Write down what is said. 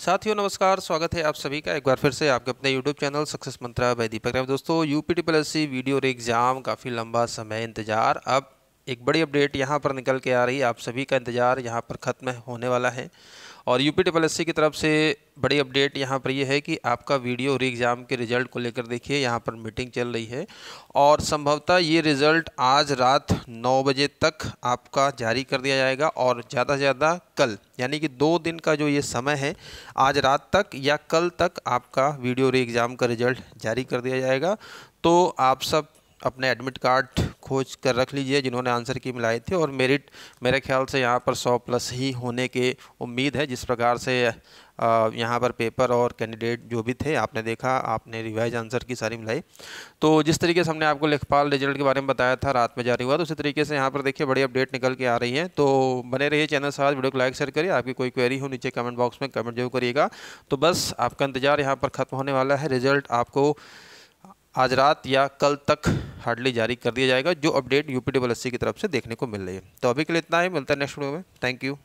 साथियों नमस्कार स्वागत है आप सभी का एक बार फिर से आपके अपने यूट्यूब चैनल सक्सेस मंत्रा भाई दीपक राय दोस्तों U P T plus C video और एग्ज़ाम काफ़ी लंबा समय इंतज़ार अब एक बड़ी अपडेट यहाँ पर निकल के आ रही है आप सभी का इंतज़ार यहाँ पर ख़त्म होने वाला है और यूपी टेबल एस की तरफ से बड़ी अपडेट यहाँ पर यह है कि आपका वीडियो री एग्ज़ाम के रिज़ल्ट को लेकर देखिए यहाँ पर मीटिंग चल रही है और संभवतः ये रिज़ल्ट आज रात नौ बजे तक आपका जारी कर दिया जाएगा और ज़्यादा से ज़्यादा कल यानी कि दो दिन का जो ये समय है आज रात तक या कल तक आपका वीडियो री एग्ज़ाम का रिज़ल्ट जारी कर दिया जाएगा तो आप सब अपने एडमिट कार्ड खोज कर रख लीजिए जिन्होंने आंसर की मिलाई थी और मेरिट मेरे ख्याल से यहाँ पर सौ प्लस ही होने के उम्मीद है जिस प्रकार से यहाँ पर पेपर और कैंडिडेट जो भी थे आपने देखा आपने रिवाइज आंसर की सारी मिलाई तो जिस तरीके से हमने आपको लेखपाल रिजल्ट के बारे में बताया था रात में जारी हुआ तो उसी तरीके से यहाँ पर देखिए बड़ी अपडेट निकल के आ रही है तो बने रहिए चैनल साथ वीडियो को लाइक शेयर करिए आपकी कोई क्वेरी हो नीचे कमेंट बॉक्स में कमेंट जरूर करिएगा तो बस आपका इंतजार यहाँ पर ख़त्म होने वाला है रिजल्ट आपको आज रात या कल तक हार्डली जारी कर दिया जाएगा जो अपडेट यूपी डबल की तरफ से देखने को मिल रही है तो अभी के लिए इतना ही मिलता है नेक्स्ट वीडियो में थैंक यू